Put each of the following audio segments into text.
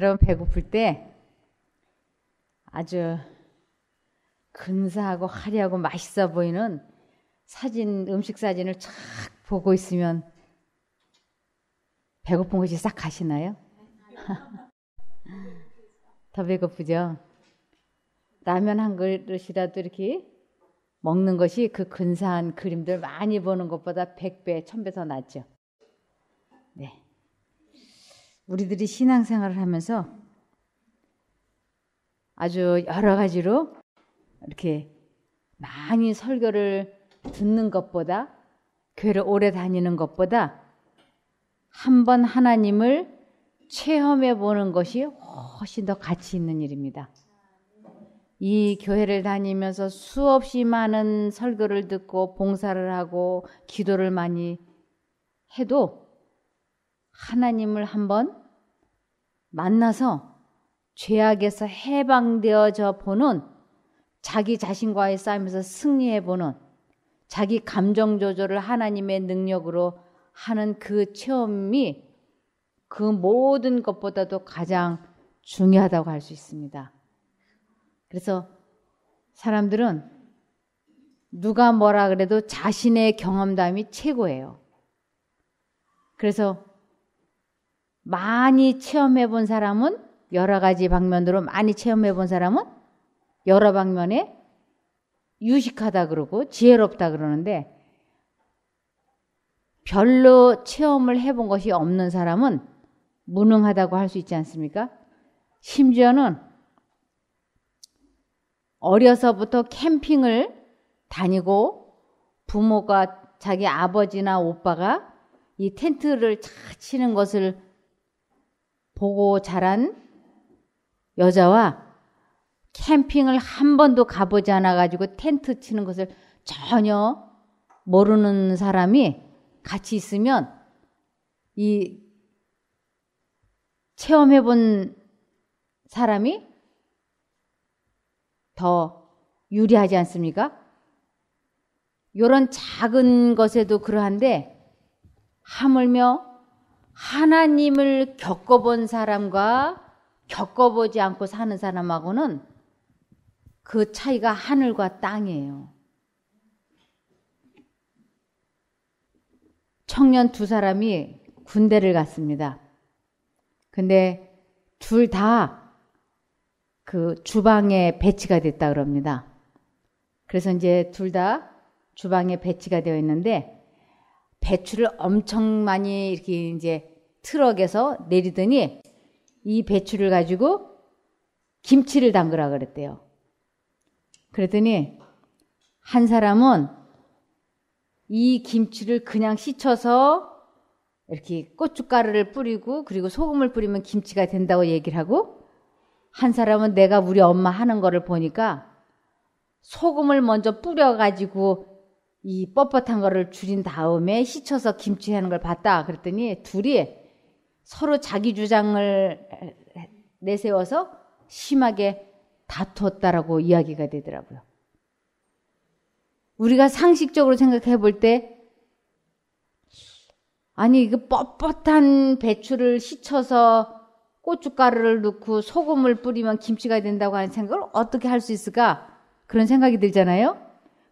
여러분 배고플 때 아주 근사하고 화려하고 맛있어 보이는 사진 음식 사진을 쫙 보고 있으면 배고픈 것이 싹 가시나요? 더 배고프죠. 라면 한 그릇이라도 이렇게 먹는 것이 그 근사한 그림들 많이 보는 것보다 100배, 1000배 더 낫죠. 네. 우리들이 신앙생활을 하면서 아주 여러 가지로 이렇게 많이 설교를 듣는 것보다 교회를 오래 다니는 것보다 한번 하나님을 체험해 보는 것이 훨씬 더 가치 있는 일입니다. 이 교회를 다니면서 수없이 많은 설교를 듣고 봉사를 하고 기도를 많이 해도 하나님을 한번 만나서 죄악에서 해방되어져 보는 자기 자신과의 싸움에서 승리해 보는 자기 감정 조절을 하나님의 능력으로 하는 그 체험이 그 모든 것보다도 가장 중요하다고 할 수 있습니다. 그래서 사람들은 누가 뭐라 그래도 자신의 경험담이 최고예요. 그래서 많이 체험해 본 사람은 여러 가지 방면으로 많이 체험해 본 사람은 여러 방면에 유식하다 그러고 지혜롭다 그러는데 별로 체험을 해 본 것이 없는 사람은 무능하다고 할 수 있지 않습니까? 심지어는 어려서부터 캠핑을 다니고 부모가 자기 아버지나 오빠가 이 텐트를 차 치는 것을 보고 자란 여자와 캠핑을 한 번도 가보지 않아가지고 텐트 치는 것을 전혀 모르는 사람이 같이 있으면 이 체험해본 사람이 더 유리하지 않습니까? 이런 작은 것에도 그러한데 하물며 하나님을 겪어본 사람과 겪어보지 않고 사는 사람하고는 그 차이가 하늘과 땅이에요. 청년 두 사람이 군대를 갔습니다. 근데 둘 다 그 주방에 배치가 됐다 그럽니다. 그래서 이제 둘 다 주방에 배치가 되어 있는데 배추를 엄청 많이 이렇게 이제 트럭에서 내리더니 이 배추를 가지고 김치를 담그라 그랬대요. 그랬더니 한 사람은 이 김치를 그냥 씻어서 이렇게 고춧가루를 뿌리고 그리고 소금을 뿌리면 김치가 된다고 얘기를 하고 한 사람은 내가 우리 엄마 하는 거를 보니까 소금을 먼저 뿌려가지고 이 뻣뻣한 거를 줄인 다음에 씻어서 김치 하는 걸 봤다 그랬더니 둘이 서로 자기 주장을 내세워서 심하게 다투었다라고 이야기가 되더라고요. 우리가 상식적으로 생각해 볼 때, 아니, 이거 그 뻣뻣한 배추를 씻어서 고춧가루를 넣고 소금을 뿌리면 김치가 된다고 하는 생각을 어떻게 할 수 있을까? 그런 생각이 들잖아요?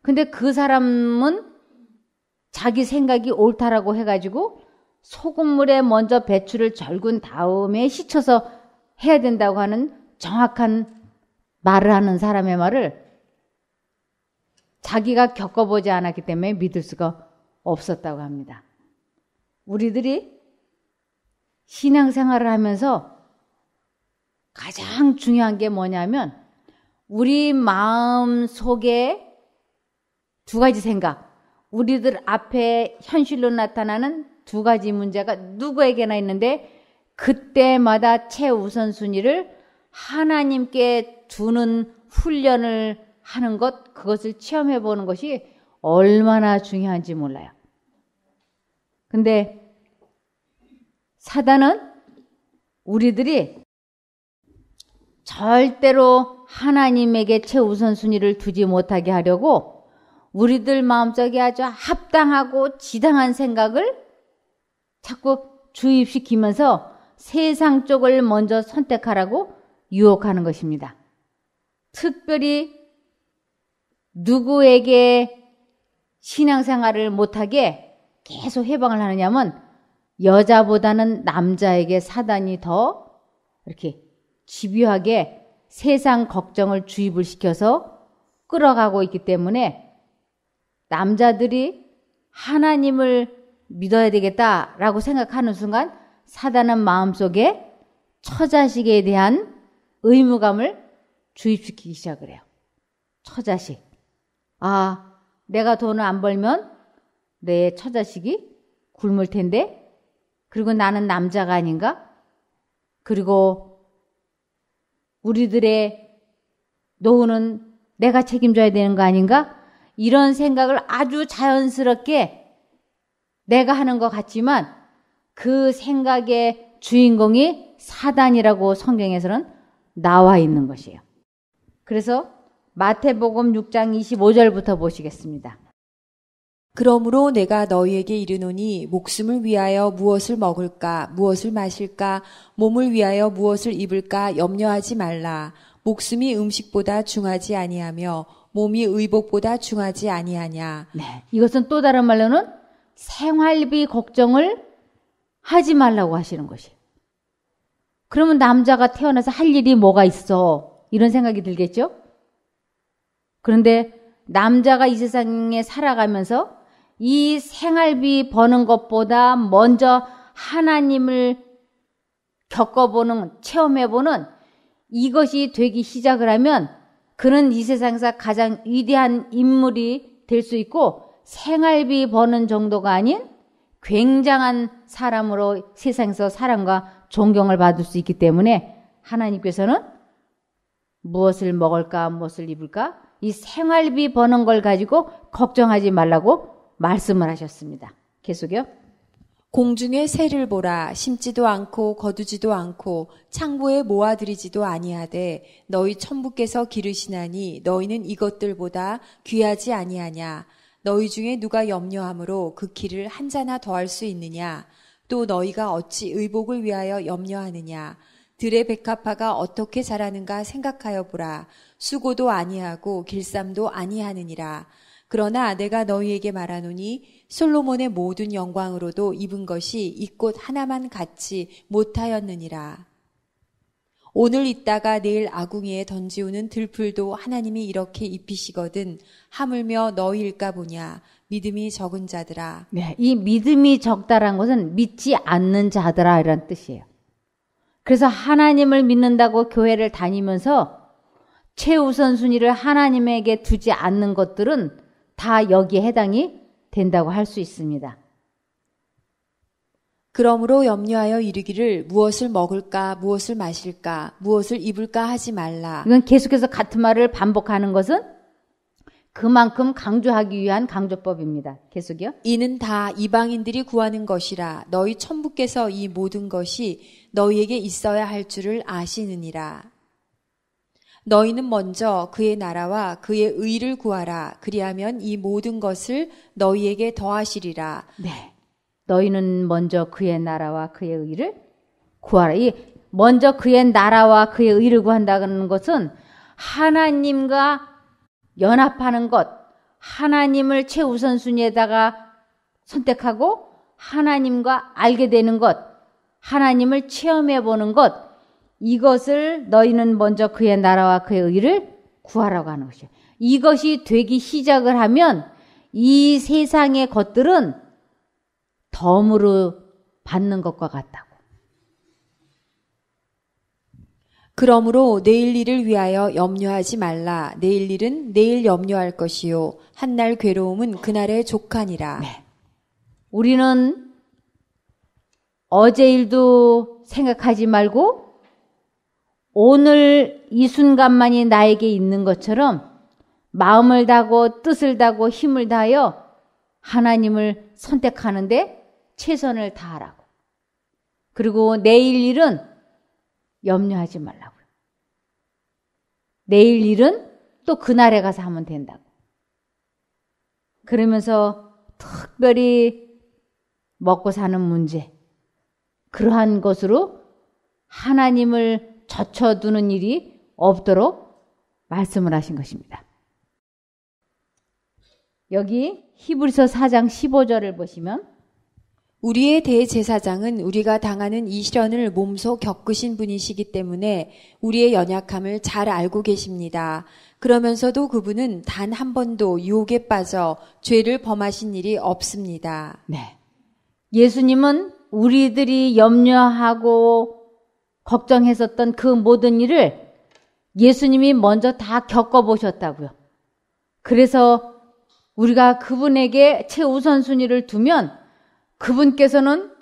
근데 그 사람은 자기 생각이 옳다라고 해가지고 소금물에 먼저 배추를 절군 다음에 씻혀서 해야 된다고 하는 정확한 말을 하는 사람의 말을 자기가 겪어보지 않았기 때문에 믿을 수가 없었다고 합니다. 우리들이 신앙생활을 하면서 가장 중요한 게 뭐냐면 우리 마음 속에 두 가지 생각, 우리들 앞에 현실로 나타나는 두 가지 문제가 누구에게나 있는데 그때마다 최우선순위를 하나님께 두는 훈련을 하는 것, 그것을 체험해 보는 것이 얼마나 중요한지 몰라요. 근데 사단은 우리들이 절대로 하나님에게 최우선순위를 두지 못하게 하려고 우리들 마음속에 아주 합당하고 지당한 생각을 자꾸 주입시키면서 세상 쪽을 먼저 선택하라고 유혹하는 것입니다. 특별히 누구에게 신앙생활을 못하게 계속 해방을 하느냐면 여자보다는 남자에게 사단이 더 이렇게 집요하게 세상 걱정을 주입을 시켜서 끌어가고 있기 때문에 남자들이 하나님을 믿어야 되겠다라고 생각하는 순간 사단은 마음속에 처자식에 대한 의무감을 주입시키기 시작을 해요. 처자식. 아, 내가 돈을 안 벌면 내 처자식이 굶을 텐데, 그리고 나는 남자가 아닌가? 그리고 우리들의 노후는 내가 책임져야 되는 거 아닌가? 이런 생각을 아주 자연스럽게 내가 하는 것 같지만 그 생각의 주인공이 사단이라고 성경에서는 나와 있는 것이에요. 그래서 마태복음 6장 25절부터 보시겠습니다. 그러므로 내가 너희에게 이르노니 목숨을 위하여 무엇을 먹을까, 무엇을 마실까, 몸을 위하여 무엇을 입을까 염려하지 말라. 목숨이 음식보다 중하지 아니하며 몸이 의복보다 중하지 아니하냐. 네, 이것은 또 다른 말로는 생활비 걱정을 하지 말라고 하시는 것이에요. 그러면 남자가 태어나서 할 일이 뭐가 있어? 이런 생각이 들겠죠? 그런데 남자가 이 세상에 살아가면서 이 생활비 버는 것보다 먼저 하나님을 겪어보는, 체험해보는 이것이 되기 시작을 하면 그는 이 세상에서 가장 위대한 인물이 될 수 있고 생활비 버는 정도가 아닌 굉장한 사람으로 세상에서 사랑과 존경을 받을 수 있기 때문에 하나님께서는 무엇을 먹을까, 무엇을 입을까, 이 생활비 버는 걸 가지고 걱정하지 말라고 말씀을 하셨습니다. 계속요. 공중의 새를 보라 심지도 않고 거두지도 않고 창고에 모아들이지도 아니하되 너희 천부께서 기르시나니 너희는 이것들보다 귀하지 아니하냐 너희 중에 누가 염려함으로 그 길을 한자나 더할 수 있느냐? 또 너희가 어찌 의복을 위하여 염려하느냐? 들의 백합화가 어떻게 자라는가 생각하여 보라. 수고도 아니하고 길쌈도 아니하느니라. 그러나 내가 너희에게 말하노니 솔로몬의 모든 영광으로도 입은 것이 이 꽃 하나만 같이 못하였느니라. 오늘 있다가 내일 아궁이에 던지우는 들풀도 하나님이 이렇게 입히시거든 하물며 너희일까 보냐 믿음이 적은 자들아. 네, 이 믿음이 적다란 것은 믿지 않는 자들아 이런 뜻이에요. 그래서 하나님을 믿는다고 교회를 다니면서 최우선 순위를 하나님에게 두지 않는 것들은 다 여기에 해당이 된다고 할 수 있습니다. 그러므로 염려하여 이르기를 무엇을 먹을까 무엇을 마실까 무엇을 입을까 하지 말라. 이건 계속해서 같은 말을 반복하는 것은 그만큼 강조하기 위한 강조법입니다. 계속이요. 이는 다 이방인들이 구하는 것이라 너희 천부께서 이 모든 것이 너희에게 있어야 할 줄을 아시느니라. 너희는 먼저 그의 나라와 그의 의를 구하라. 그리하면 이 모든 것을 너희에게 더하시리라. 네. 너희는 먼저 그의 나라와 그의 의를 구하라. 이 먼저 그의 나라와 그의 의를 구한다는 것은 하나님과 연합하는 것, 하나님을 최우선순위에다가 선택하고 하나님과 알게 되는 것, 하나님을 체험해 보는 것, 이것을 너희는 먼저 그의 나라와 그의 의를 구하라고 하는 것이에요. 이것이 되기 시작을 하면 이 세상의 것들은 덤으로 받는 것과 같다고. 그러므로 내일 일을 위하여 염려하지 말라. 내일 일은 내일 염려할 것이요. 한 날 괴로움은 그날의 족하니라. 네. 우리는 어제 일도 생각하지 말고 오늘 이 순간만이 나에게 있는 것처럼 마음을 다고 뜻을 다고 힘을 다하여 하나님을 선택하는데 최선을 다하라고. 그리고 내일 일은 염려하지 말라고 내일 일은 또 그날에 가서 하면 된다고. 그러면서 특별히 먹고 사는 문제, 그러한 것으로 하나님을 젖혀두는 일이 없도록 말씀을 하신 것입니다. 여기 히브리서 4장 15절을 보시면 우리의 대제사장은 우리가 당하는 이 시련을 몸소 겪으신 분이시기 때문에 우리의 연약함을 잘 알고 계십니다. 그러면서도 그분은 단 한 번도 유혹에 빠져 죄를 범하신 일이 없습니다. 네. 예수님은 우리들이 염려하고 걱정했었던 그 모든 일을 예수님이 먼저 다 겪어보셨다고요. 그래서 우리가 그분에게 최우선순위를 두면 그분께서는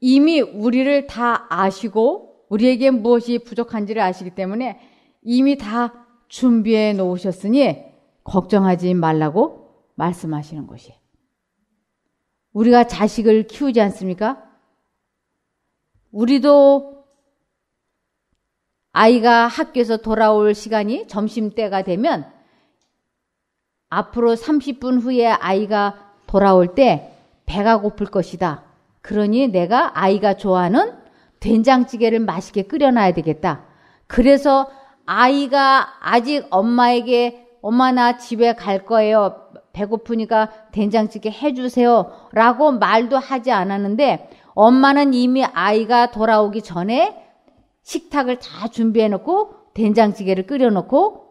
이미 우리를 다 아시고 우리에게 무엇이 부족한지를 아시기 때문에 이미 다 준비해 놓으셨으니 걱정하지 말라고 말씀하시는 것이. 에요 우리가 자식을 키우지 않습니까? 우리도 아이가 학교에서 돌아올 시간이 점심때가 되면 앞으로 30분 후에 아이가 돌아올 때 배가 고플 것이다. 그러니 내가 아이가 좋아하는 된장찌개를 맛있게 끓여놔야 되겠다. 그래서 아이가 아직 엄마에게 엄마 나 집에 갈 거예요. 배고프니까 된장찌개 해주세요. 라고 말도 하지 않았는데 엄마는 이미 아이가 돌아오기 전에 식탁을 다 준비해놓고 된장찌개를 끓여놓고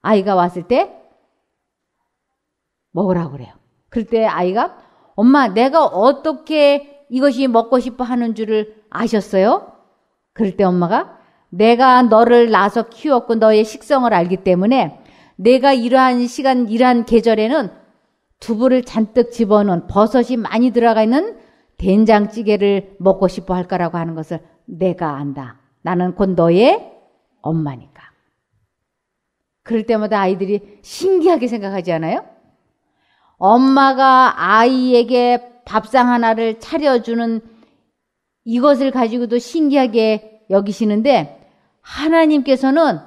아이가 왔을 때 먹으라고 그래요. 그럴 때 아이가 엄마, 내가 어떻게 이것이 먹고 싶어 하는 줄을 아셨어요? 그럴 때 엄마가 내가 너를 낳아서 키웠고 너의 식성을 알기 때문에 내가 이러한 시간, 이러한 계절에는 두부를 잔뜩 집어넣은 버섯이 많이 들어가 있는 된장찌개를 먹고 싶어 할 거라고 하는 것을 내가 안다. 나는 곧 너의 엄마니까. 그럴 때마다 아이들이 신기하게 생각하지 않아요? 엄마가 아이에게 밥상 하나를 차려주는 이것을 가지고도 신기하게 여기시는데 하나님께서는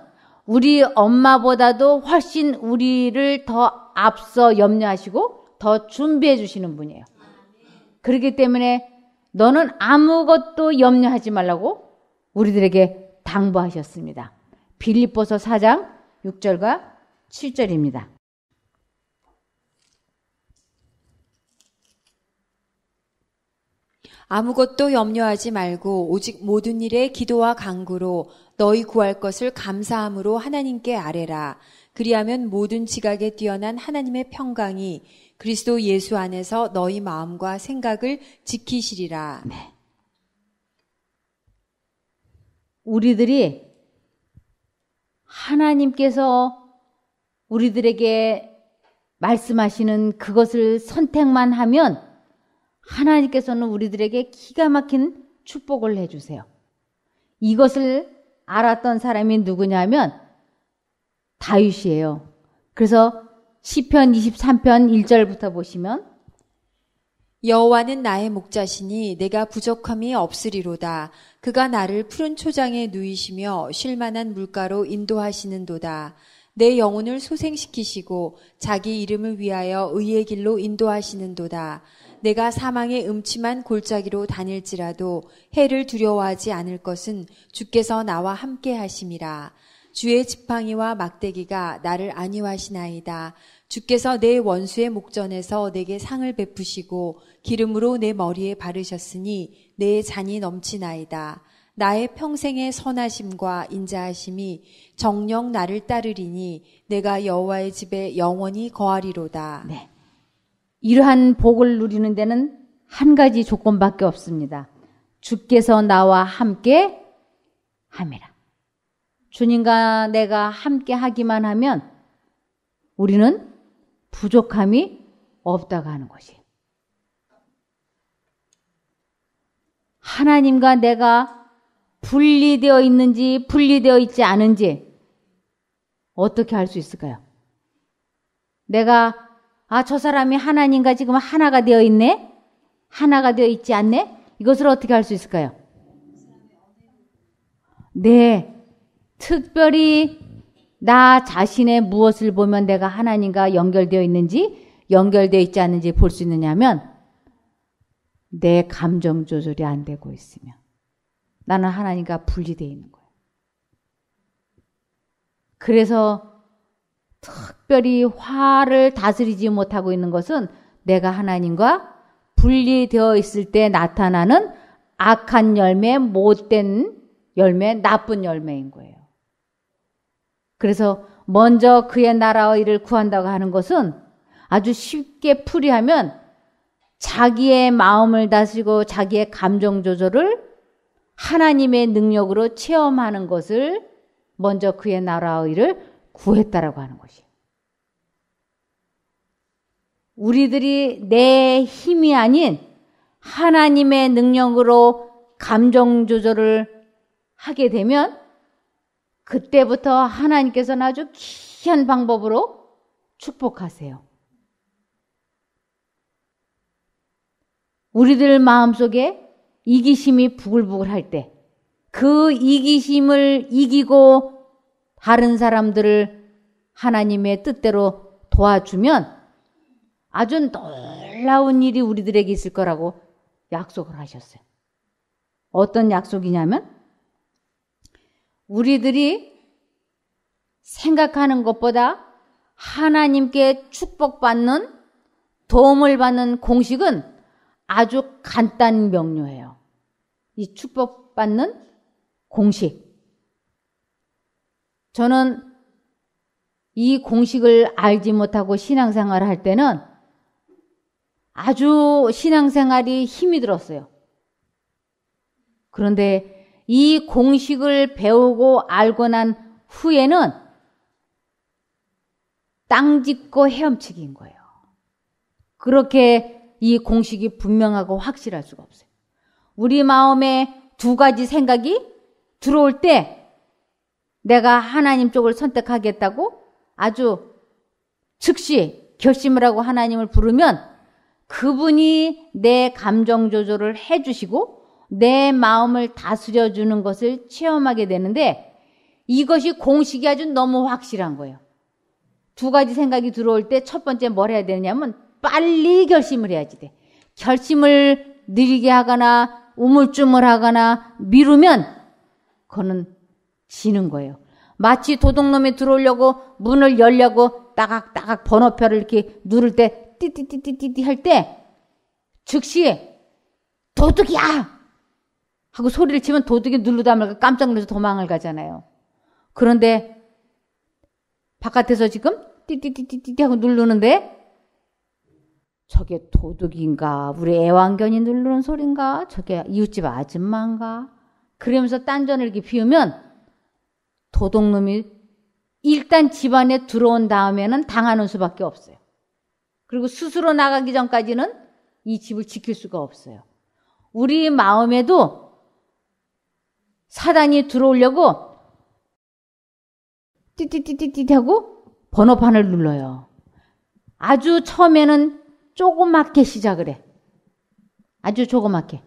우리 엄마보다도 훨씬 우리를 더 앞서 염려하시고 더 준비해 주시는 분이에요. 그렇기 때문에 너는 아무것도 염려하지 말라고 우리들에게 당부하셨습니다. 빌립보서 4장 6절과 7절입니다. 아무것도 염려하지 말고 오직 모든 일에 기도와 간구로 너희 구할 것을 감사함으로 하나님께 아뢰라. 그리하면 모든 지각에 뛰어난 하나님의 평강이 그리스도 예수 안에서 너희 마음과 생각을 지키시리라. 네. 우리들이 하나님께서 우리들에게 말씀하시는 그것을 선택만 하면 하나님께서는 우리들에게 기가 막힌 축복을 해주세요. 이것을 알았던 사람이 누구냐면 다윗이에요. 그래서 시편 23편 1절부터 보시면 여호와는 나의 목자시니 내가 부족함이 없으리로다. 그가 나를 푸른 초장에 누이시며 쉴만한 물가로 인도하시는도다. 내 영혼을 소생시키시고 자기 이름을 위하여 의의 길로 인도하시는도다. 내가 사망의 음침한 골짜기로 다닐지라도 해를 두려워하지 않을 것은 주께서 나와 함께 하심이라. 주의 지팡이와 막대기가 나를 안위하시나이다. 주께서 내 원수의 목전에서 내게 상을 베푸시고 기름으로 내 머리에 바르셨으니 내 잔이 넘치나이다. 나의 평생의 선하심과 인자하심이 정령 나를 따르리니 내가 여호와의 집에 영원히 거하리로다. 네. 이러한 복을 누리는 데는 한 가지 조건밖에 없습니다. 주께서 나와 함께 함이라. 주님과 내가 함께 하기만 하면 우리는 부족함이 없다고 하는 것이. 하나님과 내가 분리되어 있는지 분리되어 있지 않은지 어떻게 알 수 있을까요? 내가 아, 저 사람이 하나님과 지금 하나가 되어 있네? 하나가 되어 있지 않네? 이것을 어떻게 할 수 있을까요? 네. 특별히 나 자신의 무엇을 보면 내가 하나님과 연결되어 있는지 연결되어 있지 않은지 볼 수 있느냐면 내 감정 조절이 안 되고 있으면 나는 하나님과 분리되어 있는 거예요. 그래서 특별히 화를 다스리지 못하고 있는 것은 내가 하나님과 분리되어 있을 때 나타나는 악한 열매, 못된 열매, 나쁜 열매인 거예요. 그래서 먼저 그의 나라의 일을 구한다고 하는 것은 아주 쉽게 풀이하면 자기의 마음을 다스리고 자기의 감정 조절을 하나님의 능력으로 체험하는 것을 먼저 그의 나라의 일을 구했다라고 하는 것이에요. 우리들이 내 힘이 아닌 하나님의 능력으로 감정 조절을 하게 되면 그때부터 하나님께서는 아주 귀한 방법으로 축복하세요. 우리들 마음속에 이기심이 부글부글 할 때, 그 이기심을 이기고 다른 사람들을 하나님의 뜻대로 도와주면 아주 놀라운 일이 우리들에게 있을 거라고 약속을 하셨어요. 어떤 약속이냐면 우리들이 생각하는 것보다 하나님께 축복받는 도움을 받는 공식은 아주 간단 명료해요. 이 축복받는 공식. 저는 이 공식을 알지 못하고 신앙생활을 할 때는 아주 신앙생활이 힘이 들었어요. 그런데 이 공식을 배우고 알고 난 후에는 땅 짚고 헤엄치기인 거예요. 그렇게 이 공식이 분명하고 확실할 수가 없어요. 우리 마음에 두 가지 생각이 들어올 때 내가 하나님 쪽을 선택하겠다고 아주 즉시 결심을 하고 하나님을 부르면 그분이 내 감정 조절을 해주시고 내 마음을 다스려주는 것을 체험하게 되는데 이것이 공식이 아주 너무 확실한 거예요. 두 가지 생각이 들어올 때 첫 번째 뭘 해야 되냐면 빨리 결심을 해야지 돼. 결심을 느리게 하거나 우물쭈물 하거나 미루면 그거는 지는 거예요. 마치 도둑놈이 들어오려고 문을 열려고 따각따각 번호표를 이렇게 누를 때 띠띠띠띠띠 띠할때 즉시 도둑이야! 하고 소리를 치면 도둑이 누르다 말고 깜짝 놀라서 도망을 가잖아요. 그런데 바깥에서 지금 띠띠띠띠띠 하고 누르는데 저게 도둑인가 우리 애완견이 누르는 소린가 저게 이웃집 아줌마인가 그러면서 딴전을 이렇게 비우면 도둑놈이 일단 집안에 들어온 다음에는 당하는 수밖에 없어요. 그리고 스스로 나가기 전까지는 이 집을 지킬 수가 없어요. 우리 마음에도 사단이 들어오려고 띠띠띠띠띠 하고 번호판을 눌러요. 아주 처음에는 조그맣게 시작을 해. 아주 조그맣게.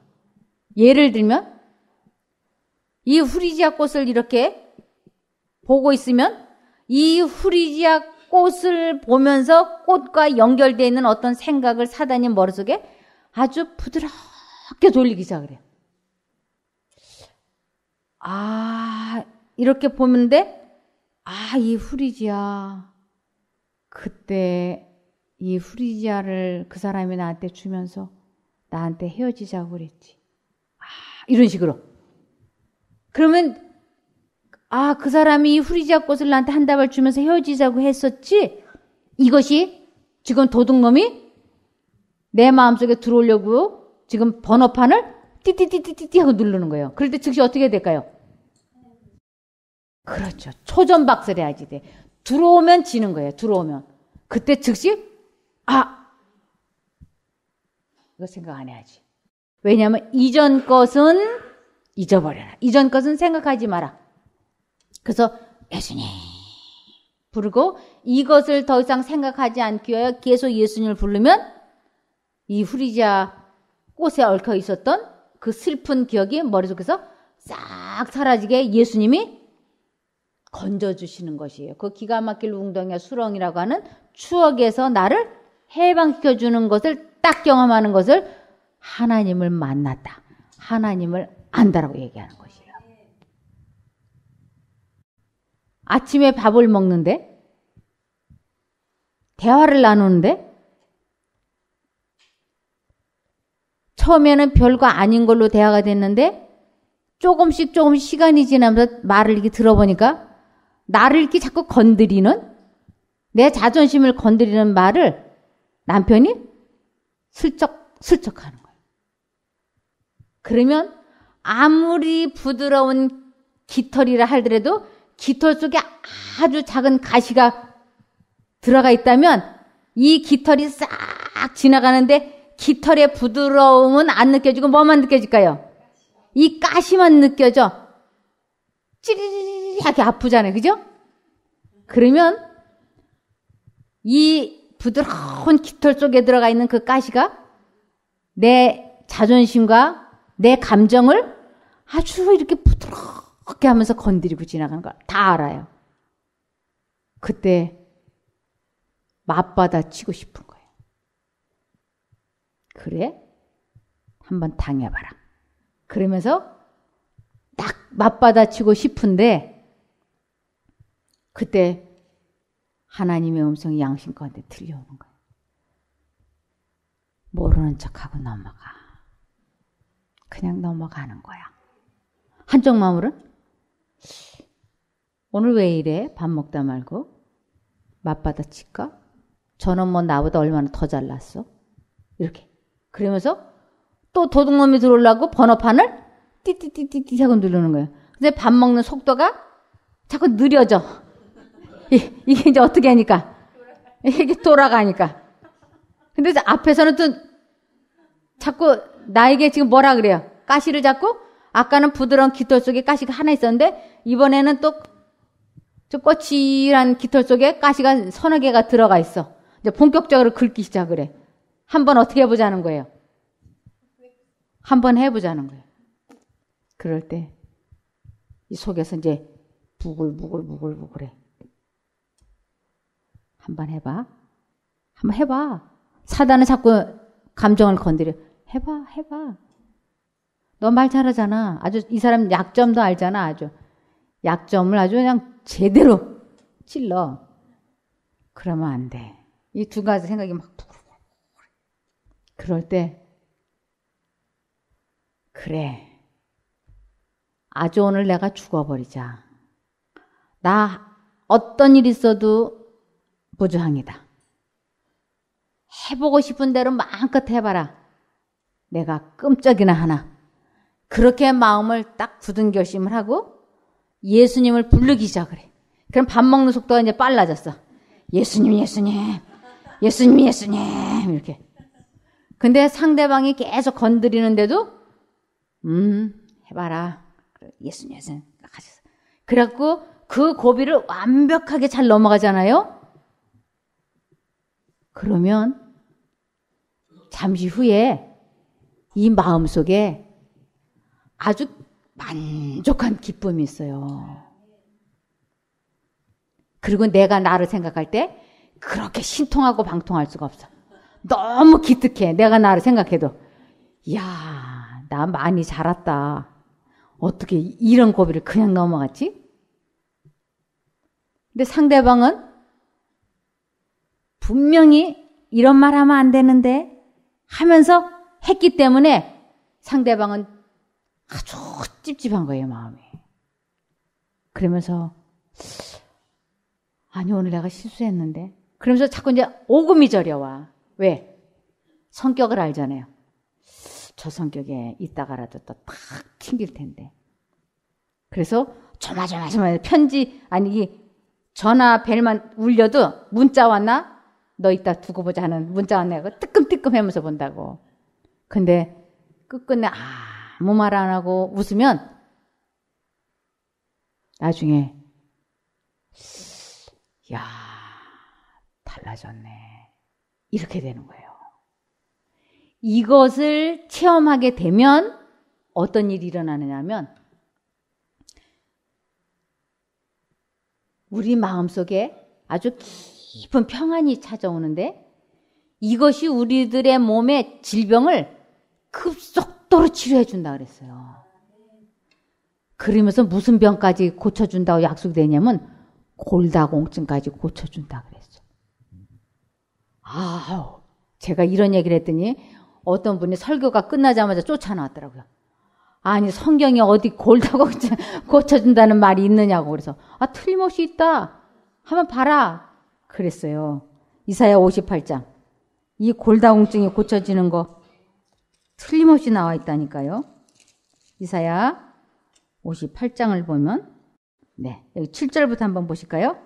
예를 들면 이 후리지아 꽃을 이렇게 보고 있으면 이 후리지아 꽃을 보면서 꽃과 연결되어 있는 어떤 생각을 사단이 머릿속에 아주 부드럽게 돌리기 시작을 해요. 아, 이렇게 보는데, 아, 이 후리지아. 그때 이 후리지아를 그 사람이 나한테 주면서 나한테 헤어지자고 그랬지. 아, 이런 식으로. 그러면 아, 그 사람이 후리자 꽃을 나한테 한 다발 주면서 헤어지자고 했었지? 이것이 지금 도둑놈이 내 마음속에 들어오려고 지금 번호판을 띠띠띠띠띠 하고 누르는 거예요. 그럴 때 즉시 어떻게 될까요? 그렇죠. 초전박설 해야지 돼. 들어오면 지는 거예요. 들어오면. 그때 즉시, 아! 이거 생각 안 해야지. 왜냐하면 이전 것은 잊어버려라. 이전 것은 생각하지 마라. 그래서 예수님 부르고 이것을 더 이상 생각하지 않기 위하여 계속 예수님을 부르면 이 후리자 꽃에 얽혀 있었던 그 슬픈 기억이 머릿속에서 싹 사라지게 예수님이 건져주시는 것이에요. 그 기가 막힐 웅덩이와 수렁이라고 하는 추억에서 나를 해방시켜주는 것을 딱 경험하는 것을 하나님을 만났다. 하나님을 안다라고 얘기하는 것이에요. 아침에 밥을 먹는데? 대화를 나누는데? 처음에는 별거 아닌 걸로 대화가 됐는데 조금씩 조금씩 시간이 지나면서 말을 이렇게 들어보니까 나를 이렇게 자꾸 건드리는 내 자존심을 건드리는 말을 남편이 슬쩍 슬쩍 하는 거예요. 그러면 아무리 부드러운 깃털이라 하더라도 깃털 속에 아주 작은 가시가 들어가 있다면 이 깃털이 싹 지나가는데 깃털의 부드러움은 안 느껴지고 뭐만 느껴질까요? 이 가시만 느껴져. 찌릿리리하게 아프잖아요. 그죠? 그러면 이 부드러운 깃털 속에 들어가 있는 그 가시가 내 자존심과 내 감정을 아주 이렇게 부드러워 그렇게 하면서 건드리고 지나가는 걸 다 알아요. 그때 맞받아 치고 싶은 거예요. 그래? 한번 당해봐라. 그러면서 딱 맞받아 치고 싶은데 그때 하나님의 음성이 양심가운데 들려오는 거예요. 모르는 척하고 넘어가. 그냥 넘어가는 거야. 한쪽 마음으로는 오늘 왜 이래? 밥 먹다 말고. 맞받아칠까? 저놈 뭐 나보다 얼마나 더 잘났어? 이렇게. 그러면서 또 도둑놈이 들어오려고 번호판을 띠띠띠띠띠 하고 누르는 거예요. 근데 밥 먹는 속도가 자꾸 느려져. 이게 이제 어떻게 하니까. 이게 돌아가니까. 근데 앞에서는 또 자꾸 나에게 지금 뭐라 그래요? 가시를 자꾸 아까는 부드러운 깃털 속에 가시가 하나 있었는데 이번에는 또저꼬치란 깃털 속에 가시가 서너 개가 들어가 있어. 이제 본격적으로 긁기 시작을 해. 한번 어떻게 해보자는 거예요? 한번 해보자는 거예요. 그럴 때 이 속에서 이제 부글부글부글부글해. 한번 해봐. 한번 해봐. 사단은 자꾸 감정을 건드려. 해봐, 해봐. 너말 잘하잖아. 아주 이 사람 약점도 알잖아. 아주 약점을 아주 그냥 제대로 찔러. 그러면 안 돼. 이 두 가지 생각이 막 그럴 때 그래. 아주 오늘 내가 죽어버리자. 나 어떤 일 있어도 부조항이다 해보고 싶은 대로 마음껏 해봐라. 내가 끔짝이나 하나 그렇게 마음을 딱 굳은 결심을 하고 예수님을 부르기 시작을 해. 그럼 밥 먹는 속도가 이제 빨라졌어. 예수님, 예수님, 예수님, 예수님, 이렇게. 근데 상대방이 계속 건드리는데도, 음, 해봐라. 예수님, 예수님. 가셨어. 그래갖고 그 고비를 완벽하게 잘 넘어가잖아요? 그러면 잠시 후에 이 마음 속에 아주 만족한 기쁨이 있어요. 그리고 내가 나를 생각할 때 그렇게 신통하고 방통할 수가 없어. 너무 기특해. 내가 나를 생각해도. 이야, 나 많이 자랐다. 어떻게 이런 고비를 그냥 넘어갔지? 근데 상대방은 분명히 이런 말 하면 안 되는데 하면서 했기 때문에 상대방은 아주 찝찝한 거예요, 마음이. 그러면서, 아니, 오늘 내가 실수했는데. 그러면서 자꾸 이제 오금이 저려와. 왜? 성격을 알잖아요. 저 성격에 있다가라도 또 탁 튕길 텐데. 그래서 조마조마조마 편지, 아니, 이 전화 벨만 울려도 문자 왔나? 너 이따 두고 보자 하는 문자 왔나? 뜨끔뜨끔 하면서 본다고. 근데 끝끝내, 아, 아무 말 안 하고 웃으면 나중에 야 달라졌네 이렇게 되는 거예요. 이것을 체험하게 되면 어떤 일이 일어나느냐면 우리 마음속에 아주 깊은 평안이 찾아오는데 이것이 우리들의 몸의 질병을 급속 똑도로 치료해준다 그랬어요. 그러면서 무슨 병까지 고쳐준다고 약속되냐면 골다공증까지 고쳐준다 그랬어 아우, 제가 이런 얘기를 했더니 어떤 분이 설교가 끝나자마자 쫓아나왔더라고요. 아니 성경에 어디 골다공증 고쳐준다는 말이 있느냐고 그래서 아 틀림없이 있다. 한번 봐라. 그랬어요. 이사야 58장. 이 골다공증이 고쳐지는 거 틀림없이 나와 있다니까요. 이사야 58장을 보면 네, 여기 7절부터 한번 보실까요?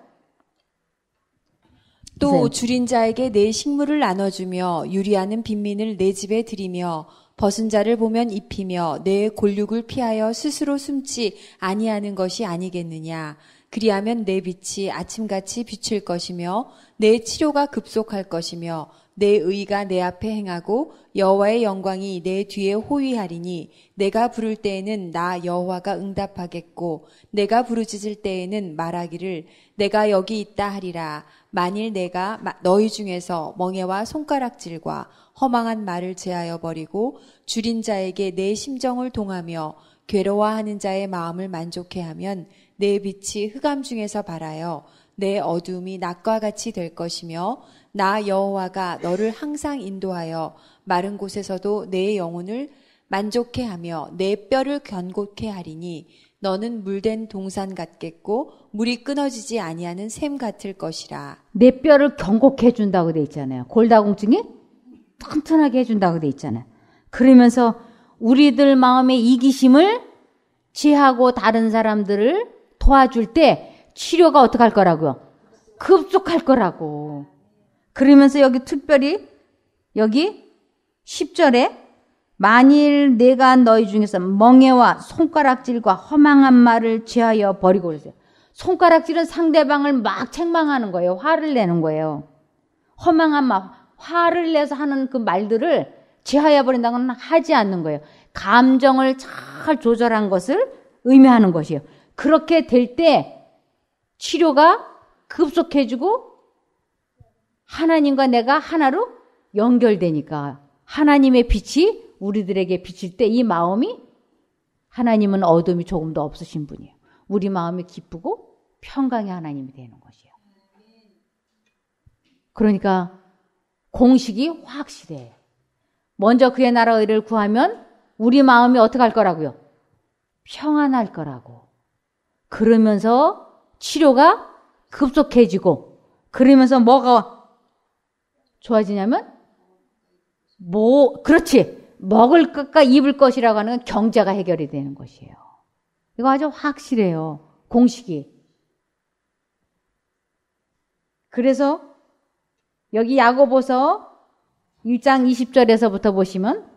또 줄인 자에게 내 식물을 나눠주며 유리하는 빈민을 내 집에 들이며 벗은 자를 보면 입히며 내 골육을 피하여 스스로 숨지 아니하는 것이 아니겠느냐. 그리하면 내 빛이 아침같이 비칠 것이며 내 치료가 급속할 것이며 내 의가 내 앞에 행하고 여호와의 영광이 내 뒤에 호위하리니 내가 부를 때에는 나 여호와가 응답하겠고 내가 부르짖을 때에는 말하기를 내가 여기 있다 하리라 만일 내가 너희 중에서 멍에와 손가락질과 허망한 말을 제하여 버리고 줄인 자에게 내 심정을 동하며 괴로워하는 자의 마음을 만족해 하면 내 빛이 흑암 중에서 발하여 내 어둠이 낮과 같이 될 것이며 나 여호와가 너를 항상 인도하여 마른 곳에서도 내 영혼을 만족해 하며 내 뼈를 견고케 하리니 너는 물된 동산 같겠고 물이 끊어지지 아니하는 샘 같을 것이라. 내 뼈를 견고케 해준다고 돼 있잖아요. 골다공증이 튼튼하게 해준다고 돼 있잖아요. 그러면서 우리들 마음의 이기심을 제하고 다른 사람들을 도와줄 때 치료가 어떻게 할 거라고요? 급속할 거라고. 그러면서 여기 특별히 여기 10절에 만일 내가 너희 중에서 멍해와 손가락질과 허망한 말을 제하여 버리고 그러세요. 손가락질은 상대방을 막 책망하는 거예요. 화를 내는 거예요. 허망한 말, 화를 내서 하는 그 말들을 제하여 버린다는 건 하지 않는 거예요. 감정을 잘 조절한 것을 의미하는 것이에요. 그렇게 될 때 치료가 급속해지고 하나님과 내가 하나로 연결되니까 하나님의 빛이 우리들에게 비칠 때 이 마음이 하나님은 어둠이 조금 도 없으신 분이에요. 우리 마음이 기쁘고 평강의 하나님이 되는 것이에요. 그러니까 공식이 확실해요. 먼저 그의 나라 의를 구하면 우리 마음이 어떻게 할 거라고요? 평안할 거라고. 그러면서 치료가 급속해지고 그러면서 뭐가 좋아지냐면 뭐 그렇지 먹을 것과 입을 것이라고 하는 건경제가 해결이 되는 것이에요. 이거 아주 확실해요. 공식이. 그래서 여기 야고보서 1장 20절에서부터 보시면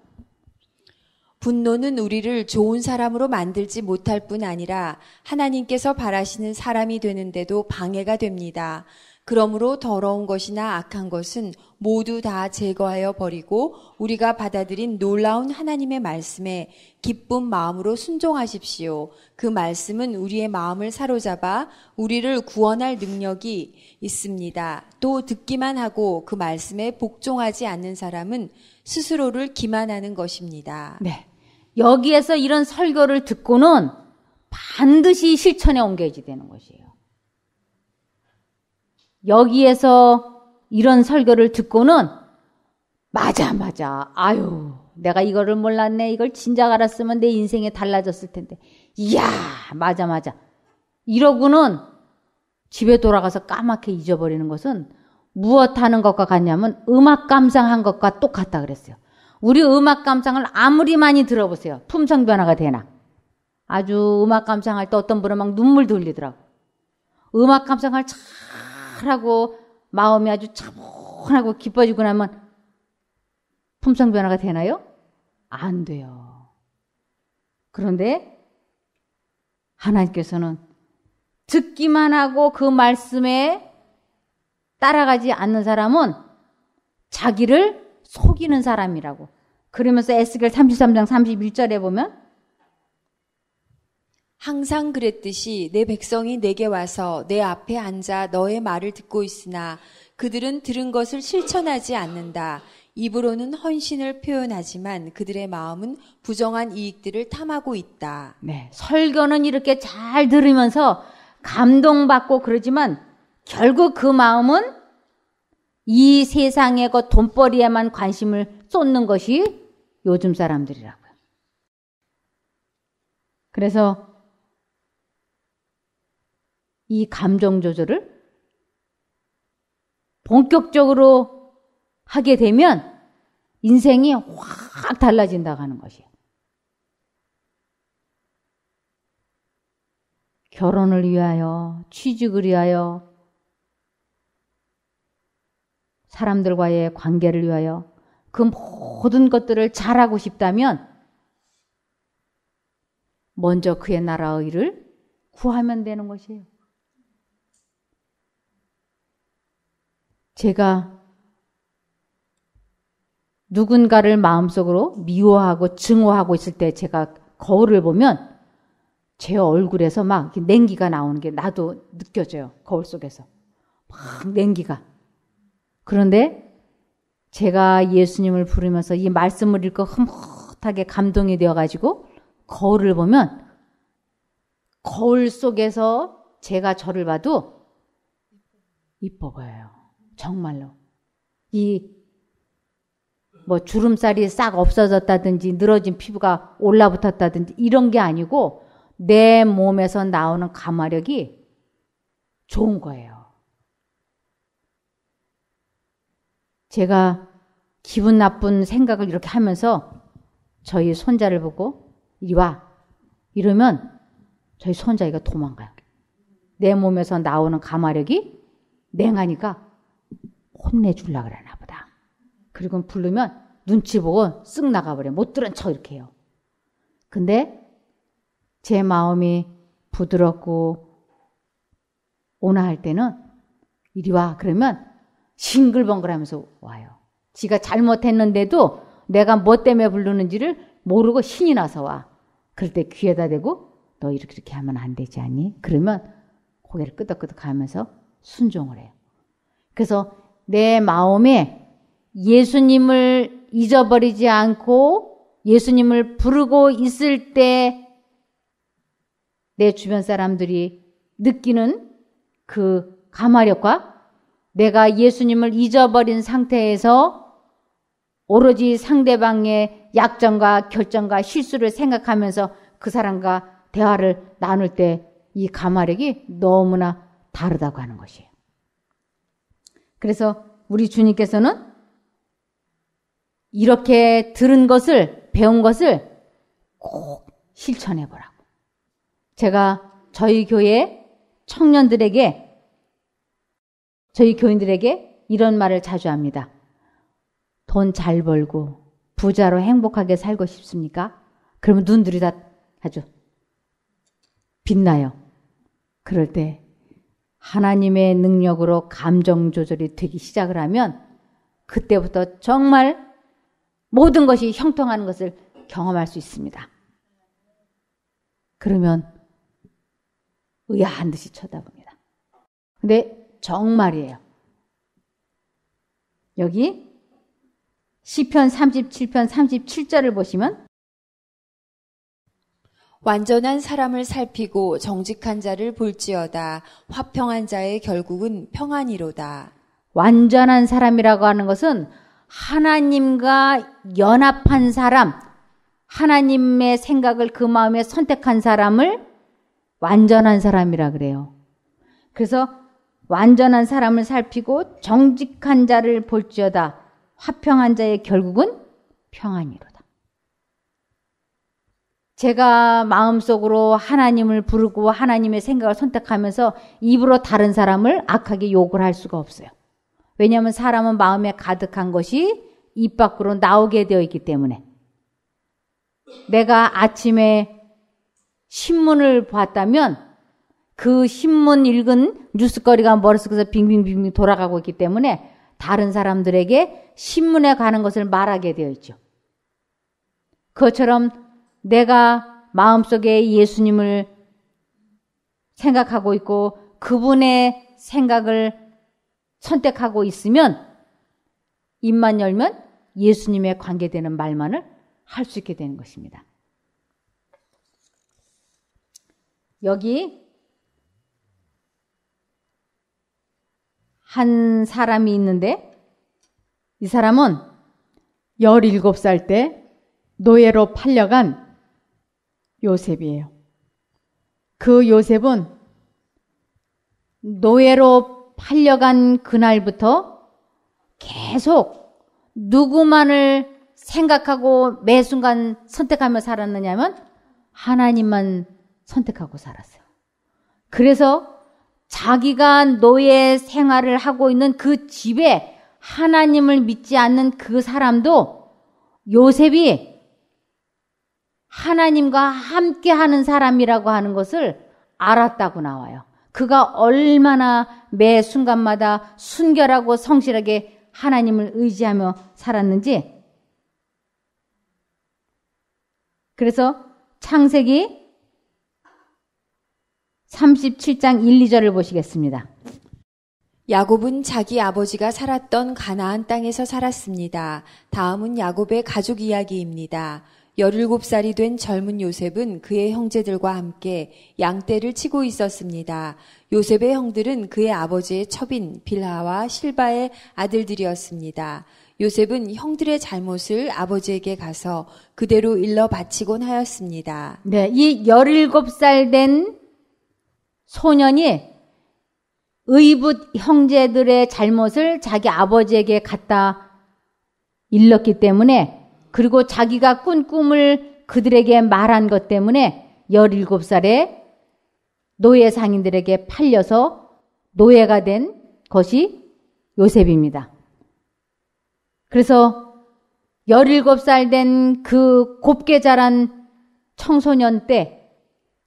분노는 우리를 좋은 사람으로 만들지 못할 뿐 아니라 하나님께서 바라시는 사람이 되는데도 방해가 됩니다. 그러므로 더러운 것이나 악한 것은 모두 다 제거하여 버리고 우리가 받아들인 놀라운 하나님의 말씀에 기쁜 마음으로 순종하십시오. 그 말씀은 우리의 마음을 사로잡아 우리를 구원할 능력이 있습니다. 또 듣기만 하고 그 말씀에 복종하지 않는 사람은 스스로를 기만하는 것입니다. 네. 여기에서 이런 설교를 듣고는 반드시 실천에 옮겨야지 되는 것이에요. 여기에서 이런 설교를 듣고는 맞아, 맞아. 아유, 내가 이거를 몰랐네. 이걸 진작 알았으면 내 인생이 달라졌을 텐데. 이야, 맞아, 맞아. 이러고는 집에 돌아가서 까맣게 잊어버리는 것은 무엇 하는 것과 같냐면 음악 감상한 것과 똑같다 그랬어요. 우리 음악 감상을 아무리 많이 들어보세요. 품성 변화가 되나? 아주 음악 감상할 때 어떤 분은 막 눈물 돌리더라고. 음악 감상을 참 하고 마음이 아주 차분하고 기뻐지고 나면 품성 변화가 되나요? 안 돼요. 그런데 하나님께서는 듣기만 하고 그 말씀에 따라가지 않는 사람은 자기를 속이는 사람이라고. 그러면서 에스겔 33장 31절에 보면 항상 그랬듯이 내 백성이 내게 와서 내 앞에 앉아 너의 말을 듣고 있으나 그들은 들은 것을 실천하지 않는다. 입으로는 헌신을 표현하지만 그들의 마음은 부정한 이익들을 탐하고 있다. 네. 설교는 이렇게 잘 들으면서 감동받고 그러지만 결국 그 마음은 이 세상의 것 그 돈벌이에만 관심을 쏟는 것이 요즘 사람들이라고요. 그래서 이 감정 조절을 본격적으로 하게 되면 인생이 확 달라진다고 하는 것이에요. 결혼을 위하여, 취직을 위하여, 사람들과의 관계를 위하여 그 모든 것들을 잘하고 싶다면 먼저 그의 나라의 일을 구하면 되는 것이에요. 제가 누군가를 마음속으로 미워하고 증오하고 있을 때 제가 거울을 보면 제 얼굴에서 막 냉기가 나오는 게 나도 느껴져요. 거울 속에서. 막 냉기가. 그런데 제가 예수님을 부르면서 이 말씀을 읽고 흐뭇하게 감동이 되어가지고 거울을 보면 거울 속에서 제가 저를 봐도 이뻐 보여요. 정말로. 이, 뭐, 주름살이 싹 없어졌다든지, 늘어진 피부가 올라붙었다든지, 이런 게 아니고, 내 몸에서 나오는 감화력이 좋은 거예요. 제가 기분 나쁜 생각을 이렇게 하면서 저희 손자를 보고, 이리 와. 이러면 저희 손자이가 도망가요. 내 몸에서 나오는 감화력이 냉하니까 혼내줄라 그러나 보다. 그리고 부르면 눈치 보고 쓱 나가버려. 못 들은 척 이렇게 해요. 근데 제 마음이 부드럽고 온화할 때는 이리 와. 그러면 싱글벙글 하면서 와요. 지가 잘못했는데도 내가 뭐 때문에 부르는지를 모르고 신이 나서 와. 그럴 때 귀에다 대고 너 이렇게 이렇게 하면 안 되지 않니? 그러면 고개를 끄덕끄덕 하면서 순종을 해요. 그래서 내 마음에 예수님을 잊어버리지 않고 예수님을 부르고 있을 때 내 주변 사람들이 느끼는 그 감화력과 내가 예수님을 잊어버린 상태에서 오로지 상대방의 약점과 결정과 실수를 생각하면서 그 사람과 대화를 나눌 때 이 감화력이 너무나 다르다고 하는 것이에요. 그래서 우리 주님께서는 이렇게 들은 것을, 배운 것을 꼭 실천해 보라고. 제가 저희 교회 청년들에게, 저희 교인들에게 이런 말을 자주 합니다. 돈 잘 벌고 부자로 행복하게 살고 싶습니까? 그러면 눈들이 다 아주 빛나요. 그럴 때 하나님의 능력으로 감정 조절이 되기 시작을 하면 그때부터 정말 모든 것이 형통하는 것을 경험할 수 있습니다. 그러면 의아한 듯이 쳐다봅니다. 근데 정말이에요. 여기 시편 37편 37절을 보시면 완전한 사람을 살피고 정직한 자를 볼지어다 화평한 자의 결국은 평안이로다. 완전한 사람이라고 하는 것은 하나님과 연합한 사람, 하나님의 생각을 그 마음에 선택한 사람을 완전한 사람이라 그래요. 그래서 완전한 사람을 살피고 정직한 자를 볼지어다 화평한 자의 결국은 평안이로다. 제가 마음속으로 하나님을 부르고 하나님의 생각을 선택하면서 입으로 다른 사람을 악하게 욕을 할 수가 없어요. 왜냐하면 사람은 마음에 가득한 것이 입 밖으로 나오게 되어 있기 때문에. 내가 아침에 신문을 봤다면 그 신문 읽은 뉴스거리가 머릿속에서 빙빙빙빙 돌아가고 있기 때문에 다른 사람들에게 신문에 가는 것을 말하게 되어 있죠. 그것처럼 내가 마음속에 예수님을 생각하고 있고 그분의 생각을 선택하고 있으면 입만 열면 예수님의 관계되는 말만을 할 수 있게 되는 것입니다. 여기 한 사람이 있는데 이 사람은 17살 때 노예로 팔려간 요셉이에요. 그 요셉은 노예로 팔려간 그날부터 계속 누구만을 생각하고 매 순간 선택하며 살았느냐면 하나님만 선택하고 살았어요. 그래서 자기가 노예 생활을 하고 있는 그 집에 하나님을 믿지 않는 그 사람도 요셉이 하나님과 함께 하는 사람이라고 하는 것을 알았다고 나와요. 그가 얼마나 매 순간마다 순결하고 성실하게 하나님을 의지하며 살았는지. 그래서 창세기 37장 1, 2절을 보시겠습니다. 야곱은 자기 아버지가 살았던 가나안 땅에서 살았습니다. 다음은 야곱의 가족 이야기입니다. 17살이 된 젊은 요셉은 그의 형제들과 함께 양떼를 치고 있었습니다. 요셉의 형들은 그의 아버지의 첩인 빌하와 실바의 아들들이었습니다. 요셉은 형들의 잘못을 아버지에게 가서 그대로 일러 바치곤 하였습니다. 네, 이 17살 된 소년이 의붓 형제들의 잘못을 자기 아버지에게 갖다 일렀기 때문에 그리고 자기가 꾼 꿈을 그들에게 말한 것 때문에 17살에 노예 상인들에게 팔려서 노예가 된 것이 요셉입니다. 그래서 17살 된 그 곱게 자란 청소년 때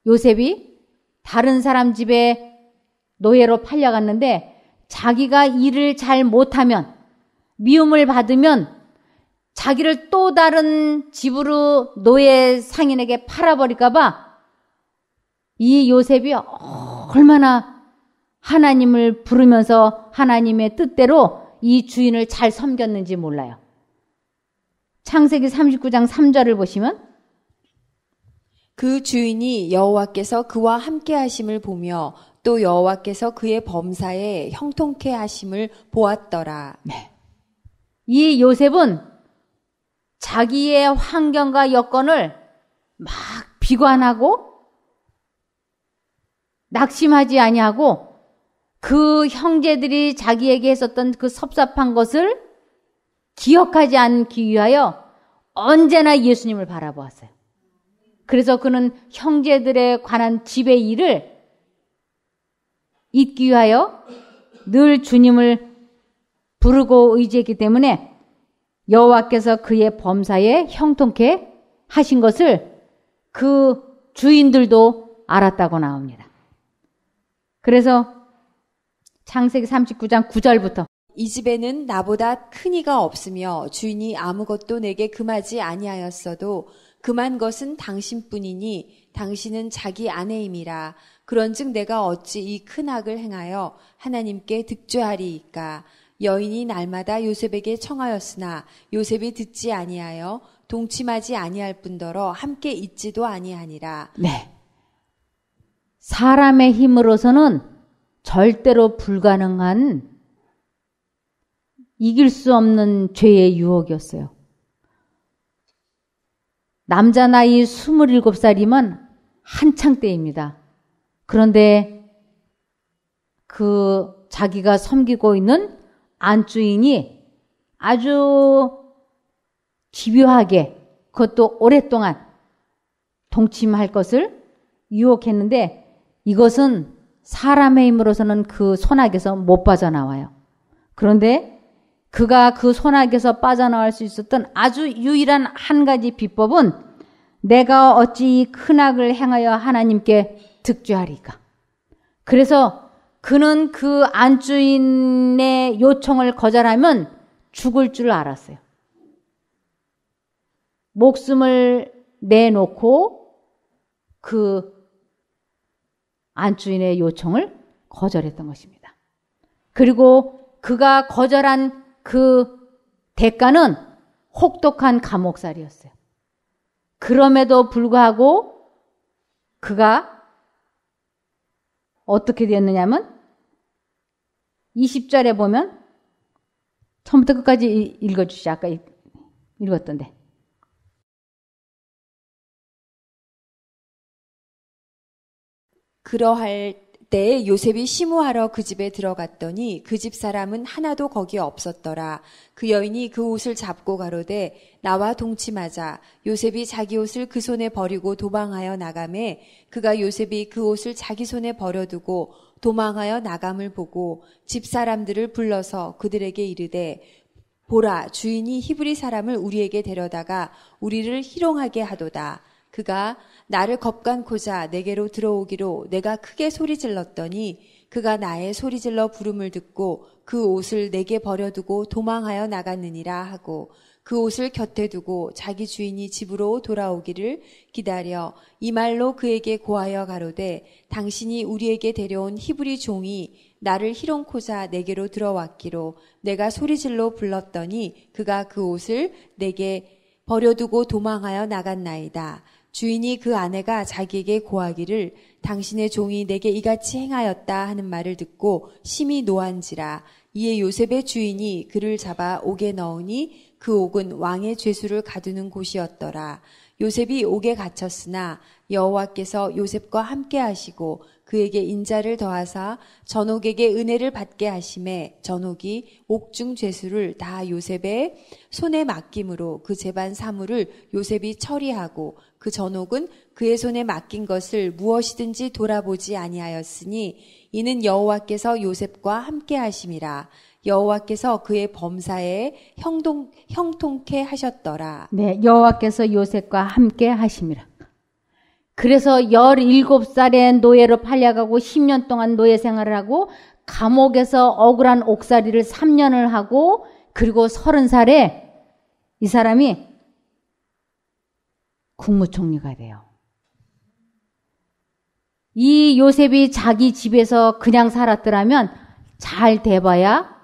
요셉이 다른 사람 집에 노예로 팔려갔는데 자기가 일을 잘 못하면 미움을 받으면 자기를 또 다른 집으로 노예 상인에게 팔아버릴까봐 이 요셉이 얼마나 하나님을 부르면서 하나님의 뜻대로 이 주인을 잘 섬겼는지 몰라요. 창세기 39장 3절을 보시면 그 주인이 여호와께서 그와 함께 하심을 보며 또 여호와께서 그의 범사에 형통케 하심을 보았더라. 네. 이 요셉은 자기의 환경과 여건을 막 비관하고 낙심하지 아니하고 그 형제들이 자기에게 했었던 그 섭섭한 것을 기억하지 않기 위하여 언제나 예수님을 바라보았어요. 그래서 그는 형제들에 관한 집의 일을 잊기 위하여 늘 주님을 부르고 의지했기 때문에 여호와께서 그의 범사에 형통케 하신 것을 그 주인들도 알았다고 나옵니다. 그래서 창세기 39장 9절부터 이 집에는 나보다 큰 이가 없으며 주인이 아무것도 내게 금하지 아니하였어도 금한 것은 당신뿐이니 당신은 자기 아내임이라 그런즉 내가 어찌 이 큰 악을 행하여 하나님께 득죄하리이까 여인이 날마다 요셉에게 청하였으나 요셉이 듣지 아니하여 동침하지 아니할 뿐더러 함께 있지도 아니하니라. 네. 사람의 힘으로서는 절대로 불가능한 이길 수 없는 죄의 유혹이었어요. 남자 나이 27살이면 한창 때입니다. 그런데 그 자기가 섬기고 있는 안주인이 아주 집요하게 그것도 오랫동안 동침할 것을 유혹했는데 이것은 사람의 힘으로서는 그 손악에서 못 빠져나와요. 그런데 그가 그 손악에서 빠져나올 수 있었던 아주 유일한 한 가지 비법은 내가 어찌 큰 악을 행하여 하나님께 득죄하리까. 그래서 그는 그 안주인의 요청을 거절하면 죽을 줄 알았어요. 목숨을 내놓고 그 안주인의 요청을 거절했던 것입니다. 그리고 그가 거절한 그 대가는 혹독한 감옥살이였어요. 그럼에도 불구하고 그가 어떻게 되었느냐면 하 20절에 보면 처음부터 끝까지 읽어주시죠. 아까 읽었던데. 그러할 그때 요셉이 시무하러 그 집에 들어갔더니 그 집 사람은 하나도 거기 없었더라. 그 여인이 그 옷을 잡고 가로되 나와 동침하자. 요셉이 자기 옷을 그 손에 버리고 도망하여 나감에 그가 요셉이 그 옷을 자기 손에 버려두고 도망하여 나감을 보고 집 사람들을 불러서 그들에게 이르되 보라 주인이 히브리 사람을 우리에게 데려다가 우리를 희롱하게 하도다. 그가 나를 겁간고자 내게로 들어오기로 내가 크게 소리 질렀더니 그가 나의 소리 질러 부름을 듣고 그 옷을 내게 버려두고 도망하여 나갔느니라 하고 그 옷을 곁에 두고 자기 주인이 집으로 돌아오기를 기다려 이 말로 그에게 고하여 가로되 당신이 우리에게 데려온 히브리 종이 나를 희롱코자 내게로 들어왔기로 내가 소리질러 불렀더니 그가 그 옷을 내게 버려두고 도망하여 나갔나이다. 주인이 그 아내가 자기에게 고하기를 당신의 종이 내게 이같이 행하였다 하는 말을 듣고 심히 노한지라 이에 요셉의 주인이 그를 잡아 옥에 넣으니 그 옥은 왕의 죄수를 가두는 곳이었더라 요셉이 옥에 갇혔으나 여호와께서 요셉과 함께 하시고 그에게 인자를 더하사 전옥에게 은혜를 받게 하심에 전옥이 옥중 죄수를 다 요셉의 손에 맡김으로 그 재반 사물을 요셉이 처리하고 그 전옥은 그의 손에 맡긴 것을 무엇이든지 돌아보지 아니하였으니 이는 여호와께서 요셉과 함께 하심이라 여호와께서 그의 범사에 형동, 형통케 하셨더라. 네, 여호와께서 요셉과 함께 하심이라. 그래서 17살에 노예로 팔려가고 10년 동안 노예 생활을 하고 감옥에서 억울한 옥살이를 3년을 하고 그리고 30살에 이 사람이 국무총리가 돼요. 이 요셉이 자기 집에서 그냥 살았더라면 잘 돼봐야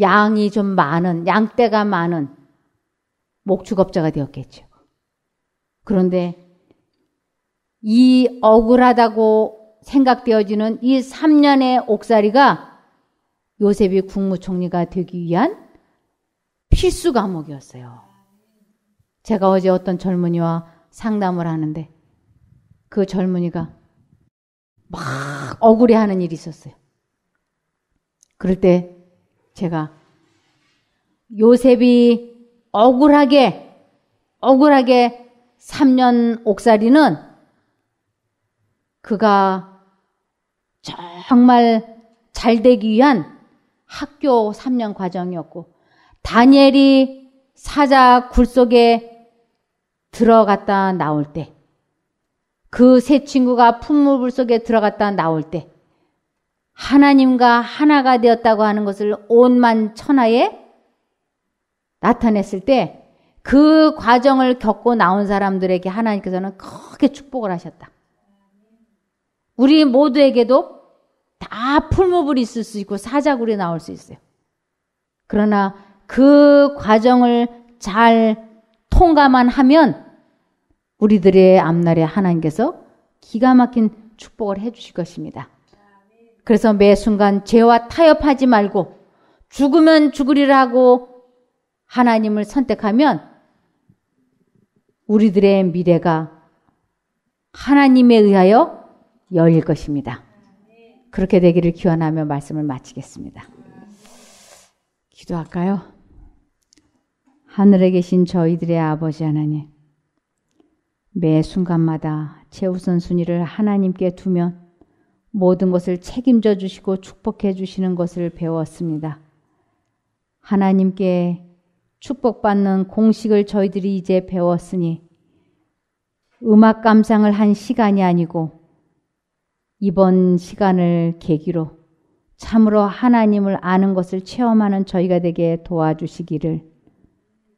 양이 좀 많은, 양떼가 많은 목축업자가 되었겠죠. 그런데 이 억울하다고 생각되어지는 이 3년의 옥살이가 요셉이 국무총리가 되기 위한 필수 과목이었어요. 제가 어제 어떤 젊은이와 상담을 하는데 그 젊은이가 막 억울해 하는 일이 있었어요. 그럴 때 제가 요셉이 억울하게, 억울하게 3년 옥살이는 그가 정말 잘 되기 위한 학교 3년 과정이었고, 다니엘이 사자 굴 속에 들어갔다 나올 때, 그세 친구가 품물불 속에 들어갔다 나올 때, 하나님과 하나가 되었다고 하는 것을 온만 천하에 나타냈을 때, 그 과정을 겪고 나온 사람들에게 하나님께서는 크게 축복을 하셨다. 우리 모두에게도 다 풀무불이 있을 수 있고 사자굴이 나올 수 있어요. 그러나 그 과정을 잘 통과만 하면 우리들의 앞날에 하나님께서 기가 막힌 축복을 해 주실 것입니다. 그래서 매 순간 죄와 타협하지 말고 죽으면 죽으리라고 하나님을 선택하면 우리들의 미래가 하나님에 의하여 열릴 것입니다. 그렇게 되기를 기원하며 말씀을 마치겠습니다. 기도할까요? 하늘에 계신 저희들의 아버지 하나님, 매 순간마다 최우선 순위를 하나님께 두면 모든 것을 책임져 주시고 축복해 주시는 것을 배웠습니다. 하나님께 축복받는 공식을 저희들이 이제 배웠으니 음악 감상을 한 시간이 아니고 이번 시간을 계기로 참으로 하나님을 아는 것을 체험하는 저희가 되게 도와주시기를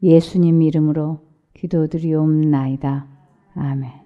예수님 이름으로 기도드리옵나이다. 아멘.